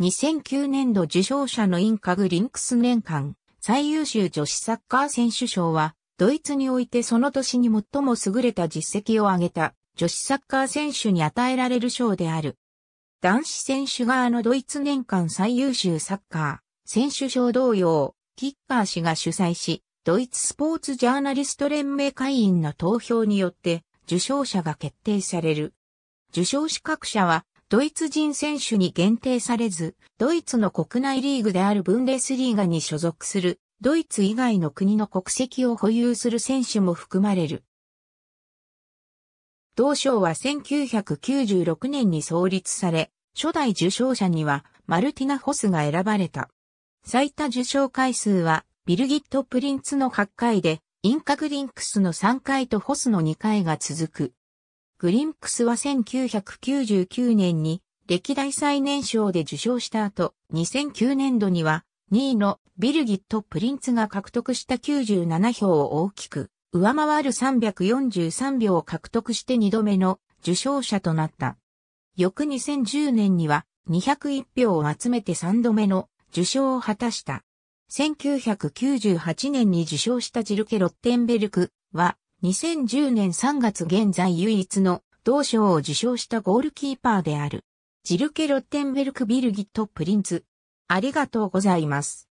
2009年度受賞者のインカグリンクス年間最優秀女子サッカー選手賞は、ドイツにおいてその年に最も優れた実績を挙げた女子サッカー選手に与えられる賞である。男子選手側のドイツ年間最優秀サッカー選手賞同様、キッカー氏が主催し、ドイツスポーツジャーナリスト連盟会員の投票によって受賞者が決定される。受賞資格者はドイツ人選手に限定されず、ドイツの国内リーグであるブンデスリーガに所属する、ドイツ以外の国の国籍を保有する選手も含まれる。同賞は1996年に創立され、初代受賞者にはマルティナ・ホスが選ばれた。最多受賞回数はビルギット・プリンツの8回で、インカグリンクスの3回とホスの2回が続く。グリンクスは1999年に歴代最年少で受賞した後、2009年度には2位のビルギット・プリンツが獲得した97票を大きく上回る343票を獲得して2度目の受賞者となった。翌2010年には201票を集めて3度目の受賞を果たした。1998年に受賞したジルケ・ロッテンベルクは2010年3月現在唯一の同賞を受賞したゴールキーパーである。ジルケ・ロッテンベルク・ビルギット・プリンツ。ありがとうございます。